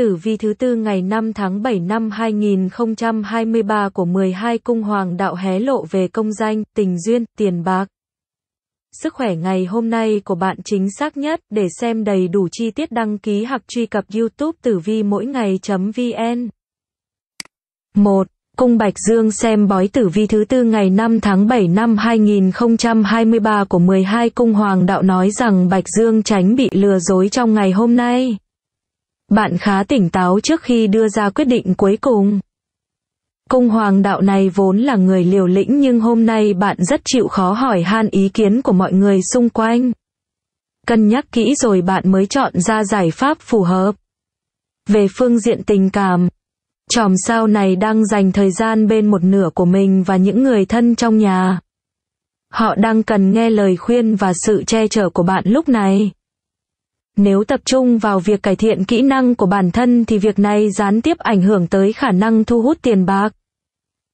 tử vi thứ tư ngày 5 tháng 7 năm 2023 của 12 cung hoàng đạo hé lộ về công danh, tình duyên, tiền bạc. Sức khỏe ngày hôm nay của bạn chính xác nhất để xem đầy đủ chi tiết đăng ký hoặc truy cập youtube tử vi mỗi ngày.vn 1. Cung Bạch Dương xem bói tử vi thứ tư ngày 5 tháng 7 năm 2023 của 12 cung hoàng đạo nói rằng Bạch Dương tránh bị lừa dối trong ngày hôm nay. Bạn khá tỉnh táo trước khi đưa ra quyết định cuối cùng. Cung hoàng đạo này vốn là người liều lĩnh nhưng hôm nay bạn rất chịu khó hỏi han ý kiến của mọi người xung quanh. Cân nhắc kỹ rồi bạn mới chọn ra giải pháp phù hợp. Về phương diện tình cảm, chòm sao này đang dành thời gian bên một nửa của mình và những người thân trong nhà. Họ đang cần nghe lời khuyên và sự che chở của bạn lúc này. Nếu tập trung vào việc cải thiện kỹ năng của bản thân thì việc này gián tiếp ảnh hưởng tới khả năng thu hút tiền bạc.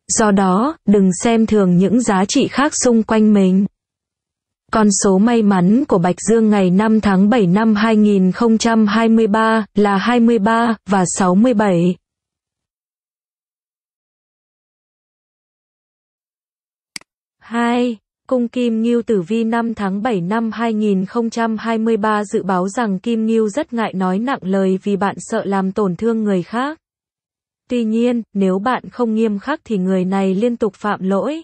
Do đó, đừng xem thường những giá trị khác xung quanh mình. Con số may mắn của Bạch Dương ngày 5 tháng 7 năm 2023 là 23 và 67. Hai. Cung Kim Ngưu Tử Vi năm tháng 7 năm 2023 dự báo rằng Kim Ngưu rất ngại nói nặng lời vì bạn sợ làm tổn thương người khác. Tuy nhiên, nếu bạn không nghiêm khắc thì người này liên tục phạm lỗi.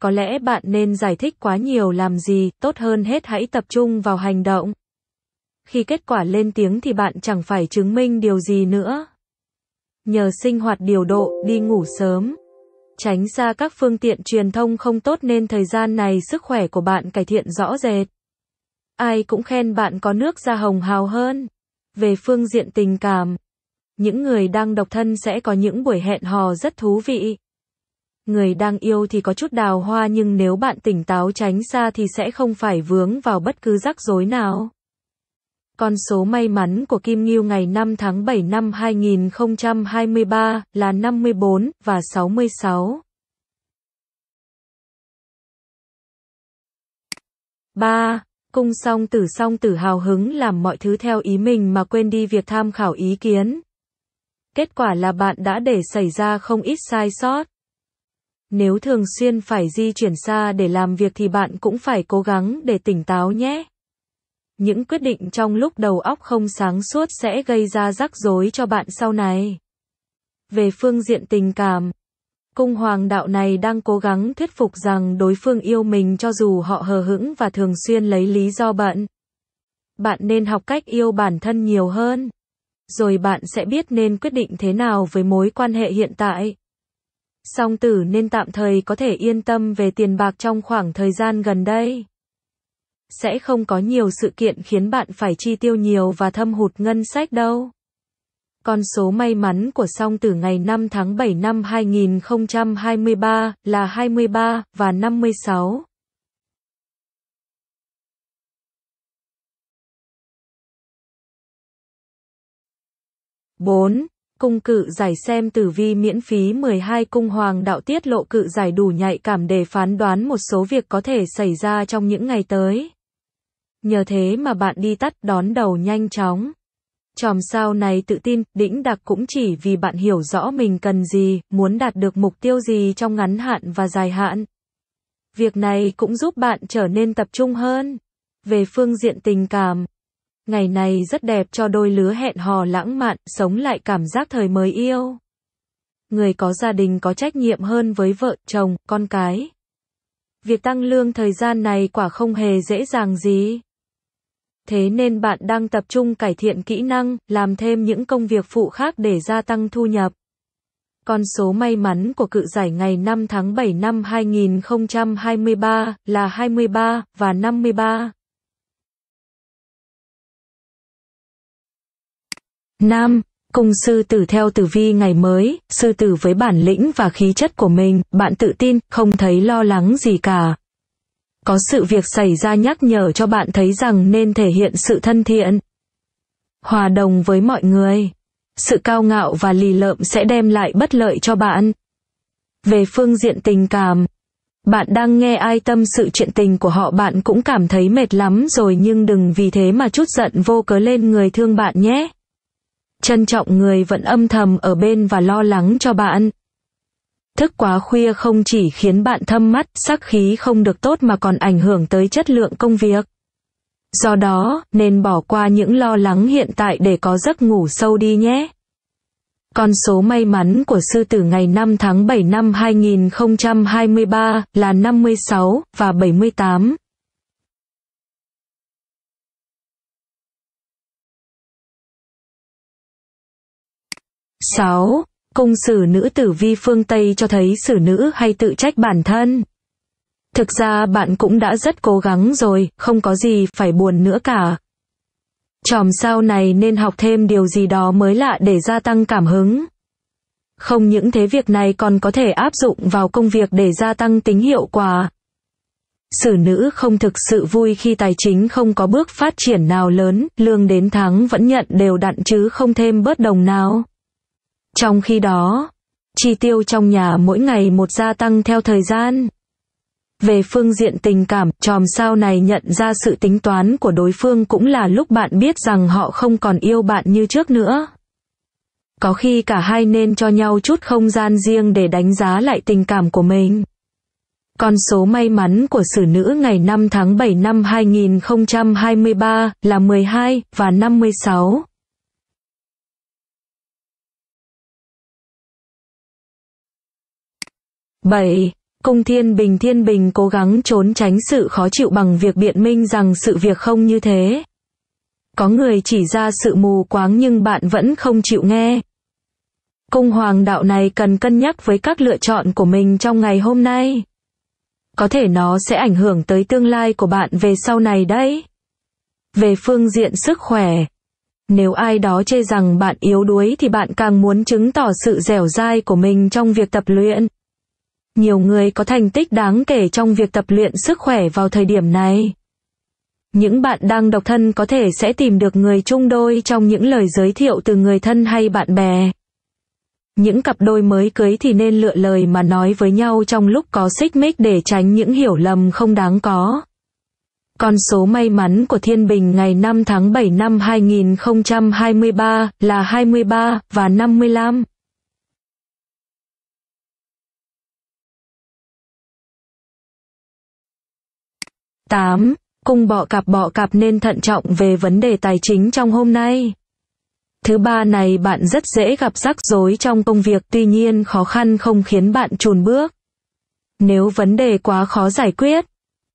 Có lẽ bạn nên giải thích quá nhiều làm gì, tốt hơn hết hãy tập trung vào hành động. Khi kết quả lên tiếng thì bạn chẳng phải chứng minh điều gì nữa. Nhờ sinh hoạt điều độ, đi ngủ sớm. Tránh xa các phương tiện truyền thông không tốt nên thời gian này sức khỏe của bạn cải thiện rõ rệt. Ai cũng khen bạn có nước da hồng hào hơn. Về phương diện tình cảm, những người đang độc thân sẽ có những buổi hẹn hò rất thú vị. Người đang yêu thì có chút đào hoa nhưng nếu bạn tỉnh táo tránh xa thì sẽ không phải vướng vào bất cứ rắc rối nào. Con số may mắn của Kim Ngưu ngày 5 tháng 7 năm 2023 là 54 và 66. 3. Cung song tử song tử hào hứng làm mọi thứ theo ý mình mà quên đi việc tham khảo ý kiến. Kết quả là bạn đã để xảy ra không ít sai sót. Nếu thường xuyên phải di chuyển xa để làm việc thì bạn cũng phải cố gắng để tỉnh táo nhé những quyết định trong lúc đầu óc không sáng suốt sẽ gây ra rắc rối cho bạn sau này. Về phương diện tình cảm, cung hoàng đạo này đang cố gắng thuyết phục rằng đối phương yêu mình cho dù họ hờ hững và thường xuyên lấy lý do bận. Bạn nên học cách yêu bản thân nhiều hơn, rồi bạn sẽ biết nên quyết định thế nào với mối quan hệ hiện tại. Song tử nên tạm thời có thể yên tâm về tiền bạc trong khoảng thời gian gần đây sẽ không có nhiều sự kiện khiến bạn phải chi tiêu nhiều và thâm hụt ngân sách đâu. Con số may mắn của song tử ngày 5 tháng 7 năm 2023 là 23 và 56. bốn Cung cự giải xem tử vi miễn phí 12 cung hoàng đạo tiết lộ cự giải đủ nhạy cảm để phán đoán một số việc có thể xảy ra trong những ngày tới. Nhờ thế mà bạn đi tắt đón đầu nhanh chóng. Chòm sao này tự tin, đĩnh đặc cũng chỉ vì bạn hiểu rõ mình cần gì, muốn đạt được mục tiêu gì trong ngắn hạn và dài hạn. Việc này cũng giúp bạn trở nên tập trung hơn. Về phương diện tình cảm, ngày này rất đẹp cho đôi lứa hẹn hò lãng mạn, sống lại cảm giác thời mới yêu. Người có gia đình có trách nhiệm hơn với vợ, chồng, con cái. Việc tăng lương thời gian này quả không hề dễ dàng gì. Thế nên bạn đang tập trung cải thiện kỹ năng, làm thêm những công việc phụ khác để gia tăng thu nhập. Con số may mắn của cự giải ngày 5 tháng 7 năm 2023 là 23 và 53. 5. Cùng sư tử theo tử vi ngày mới, sư tử với bản lĩnh và khí chất của mình, bạn tự tin, không thấy lo lắng gì cả. Có sự việc xảy ra nhắc nhở cho bạn thấy rằng nên thể hiện sự thân thiện. Hòa đồng với mọi người. Sự cao ngạo và lì lợm sẽ đem lại bất lợi cho bạn. Về phương diện tình cảm, bạn đang nghe ai tâm sự chuyện tình của họ bạn cũng cảm thấy mệt lắm rồi nhưng đừng vì thế mà chút giận vô cớ lên người thương bạn nhé. Trân trọng người vẫn âm thầm ở bên và lo lắng cho bạn. Thức quá khuya không chỉ khiến bạn thâm mắt, sắc khí không được tốt mà còn ảnh hưởng tới chất lượng công việc. Do đó, nên bỏ qua những lo lắng hiện tại để có giấc ngủ sâu đi nhé. Con số may mắn của sư tử ngày 5 tháng 7 năm 2023 là 56 và 78. sáu Cung sử nữ tử vi phương Tây cho thấy sử nữ hay tự trách bản thân. Thực ra bạn cũng đã rất cố gắng rồi, không có gì phải buồn nữa cả. Chòm sao này nên học thêm điều gì đó mới lạ để gia tăng cảm hứng. Không những thế việc này còn có thể áp dụng vào công việc để gia tăng tính hiệu quả. Sử nữ không thực sự vui khi tài chính không có bước phát triển nào lớn, lương đến tháng vẫn nhận đều đặn chứ không thêm bớt đồng nào. Trong khi đó, chi tiêu trong nhà mỗi ngày một gia tăng theo thời gian. Về phương diện tình cảm, chòm sao này nhận ra sự tính toán của đối phương cũng là lúc bạn biết rằng họ không còn yêu bạn như trước nữa. Có khi cả hai nên cho nhau chút không gian riêng để đánh giá lại tình cảm của mình. Con số may mắn của xử nữ ngày 5 tháng 7 năm 2023 là 12 và 56. 7. Cung Thiên Bình Thiên Bình cố gắng trốn tránh sự khó chịu bằng việc biện minh rằng sự việc không như thế. Có người chỉ ra sự mù quáng nhưng bạn vẫn không chịu nghe. Cung hoàng đạo này cần cân nhắc với các lựa chọn của mình trong ngày hôm nay. Có thể nó sẽ ảnh hưởng tới tương lai của bạn về sau này đấy. Về phương diện sức khỏe, nếu ai đó chê rằng bạn yếu đuối thì bạn càng muốn chứng tỏ sự dẻo dai của mình trong việc tập luyện. Nhiều người có thành tích đáng kể trong việc tập luyện sức khỏe vào thời điểm này. Những bạn đang độc thân có thể sẽ tìm được người chung đôi trong những lời giới thiệu từ người thân hay bạn bè. Những cặp đôi mới cưới thì nên lựa lời mà nói với nhau trong lúc có xích mích để tránh những hiểu lầm không đáng có. Con số may mắn của Thiên Bình ngày 5 tháng 7 năm 2023 là 23 và 55. 8. Cung bọ cạp bọ cạp nên thận trọng về vấn đề tài chính trong hôm nay. Thứ ba này bạn rất dễ gặp rắc rối trong công việc tuy nhiên khó khăn không khiến bạn chùn bước. Nếu vấn đề quá khó giải quyết,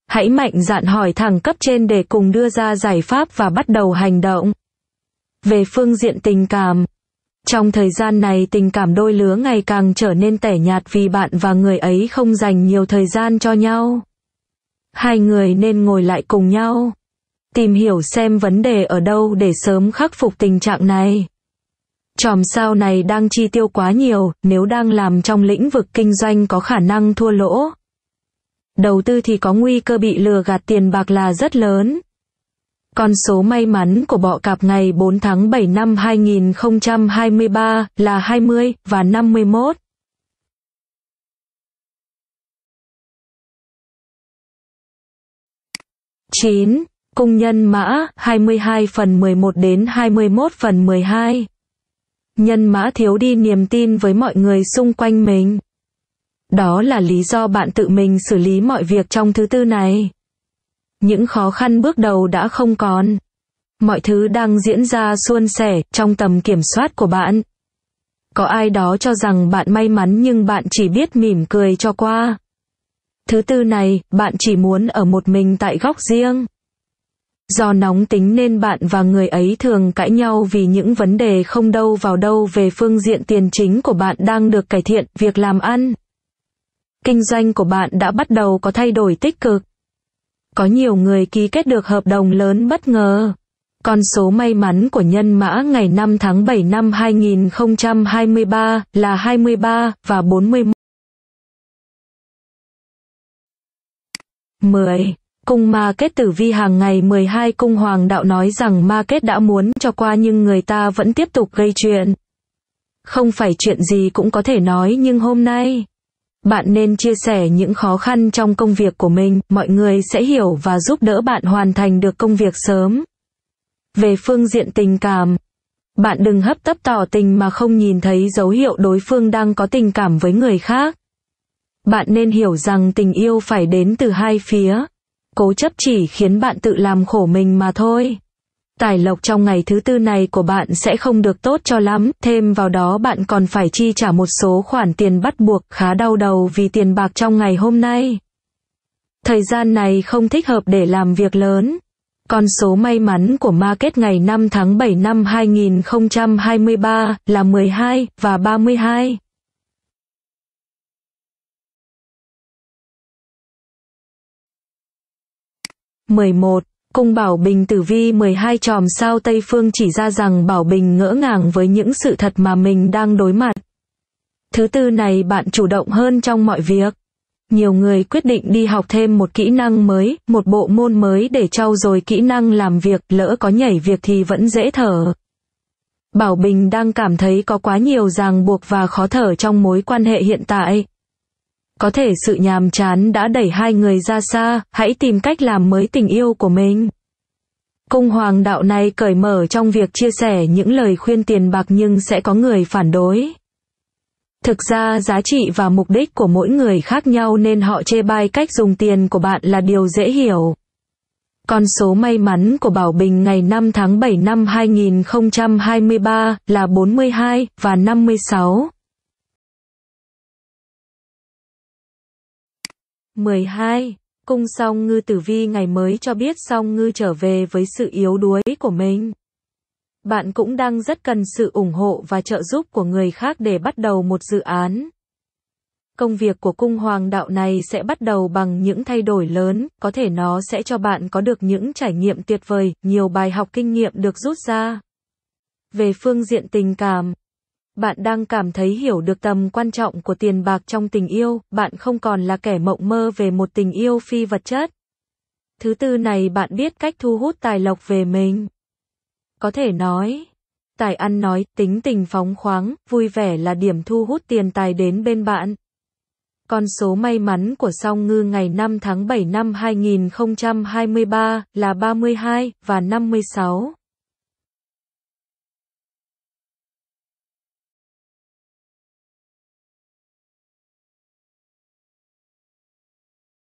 hãy mạnh dạn hỏi thẳng cấp trên để cùng đưa ra giải pháp và bắt đầu hành động. Về phương diện tình cảm, trong thời gian này tình cảm đôi lứa ngày càng trở nên tẻ nhạt vì bạn và người ấy không dành nhiều thời gian cho nhau hai người nên ngồi lại cùng nhau tìm hiểu xem vấn đề ở đâu để sớm khắc phục tình trạng này chòm sao này đang chi tiêu quá nhiều nếu đang làm trong lĩnh vực kinh doanh có khả năng thua lỗ đầu tư thì có nguy cơ bị lừa gạt tiền bạc là rất lớn con số may mắn của bọ cạp ngày 4 tháng 7 năm 2023 là 20 và 51. 9. Cung nhân mã 22 phần 11 đến 21 phần 12. Nhân mã thiếu đi niềm tin với mọi người xung quanh mình. Đó là lý do bạn tự mình xử lý mọi việc trong thứ tư này. Những khó khăn bước đầu đã không còn. Mọi thứ đang diễn ra suôn sẻ trong tầm kiểm soát của bạn. Có ai đó cho rằng bạn may mắn nhưng bạn chỉ biết mỉm cười cho qua. Thứ tư này, bạn chỉ muốn ở một mình tại góc riêng. Do nóng tính nên bạn và người ấy thường cãi nhau vì những vấn đề không đâu vào đâu về phương diện tiền chính của bạn đang được cải thiện, việc làm ăn. Kinh doanh của bạn đã bắt đầu có thay đổi tích cực. Có nhiều người ký kết được hợp đồng lớn bất ngờ. Con số may mắn của nhân mã ngày 5 tháng 7 năm 2023 là 23 và 41. 10. Cung ma kết tử vi hàng ngày 12 cung hoàng đạo nói rằng ma kết đã muốn cho qua nhưng người ta vẫn tiếp tục gây chuyện. Không phải chuyện gì cũng có thể nói nhưng hôm nay, bạn nên chia sẻ những khó khăn trong công việc của mình, mọi người sẽ hiểu và giúp đỡ bạn hoàn thành được công việc sớm. Về phương diện tình cảm, bạn đừng hấp tấp tỏ tình mà không nhìn thấy dấu hiệu đối phương đang có tình cảm với người khác. Bạn nên hiểu rằng tình yêu phải đến từ hai phía. Cố chấp chỉ khiến bạn tự làm khổ mình mà thôi. Tài lộc trong ngày thứ tư này của bạn sẽ không được tốt cho lắm, thêm vào đó bạn còn phải chi trả một số khoản tiền bắt buộc khá đau đầu vì tiền bạc trong ngày hôm nay. Thời gian này không thích hợp để làm việc lớn. Con số may mắn của market ngày 5 tháng 7 năm 2023 là 12 và 32. 11. Cung Bảo Bình Tử Vi 12 tròm sao Tây Phương chỉ ra rằng Bảo Bình ngỡ ngàng với những sự thật mà mình đang đối mặt. Thứ tư này bạn chủ động hơn trong mọi việc. Nhiều người quyết định đi học thêm một kỹ năng mới, một bộ môn mới để trau dồi kỹ năng làm việc, lỡ có nhảy việc thì vẫn dễ thở. Bảo Bình đang cảm thấy có quá nhiều ràng buộc và khó thở trong mối quan hệ hiện tại, có thể sự nhàm chán đã đẩy hai người ra xa, hãy tìm cách làm mới tình yêu của mình. Cung hoàng đạo này cởi mở trong việc chia sẻ những lời khuyên tiền bạc nhưng sẽ có người phản đối. Thực ra giá trị và mục đích của mỗi người khác nhau nên họ chê bai cách dùng tiền của bạn là điều dễ hiểu. Con số may mắn của Bảo Bình ngày 5 tháng 7 năm 2023 là 42 và 56. 12. Cung song ngư tử vi ngày mới cho biết song ngư trở về với sự yếu đuối của mình. Bạn cũng đang rất cần sự ủng hộ và trợ giúp của người khác để bắt đầu một dự án. Công việc của cung hoàng đạo này sẽ bắt đầu bằng những thay đổi lớn, có thể nó sẽ cho bạn có được những trải nghiệm tuyệt vời, nhiều bài học kinh nghiệm được rút ra. Về phương diện tình cảm, bạn đang cảm thấy hiểu được tầm quan trọng của tiền bạc trong tình yêu, bạn không còn là kẻ mộng mơ về một tình yêu phi vật chất. Thứ tư này bạn biết cách thu hút tài lộc về mình. Có thể nói, tài ăn nói, tính tình phóng khoáng, vui vẻ là điểm thu hút tiền tài đến bên bạn. Con số may mắn của song ngư ngày 5 tháng 7 năm 2023 là 32 và 56.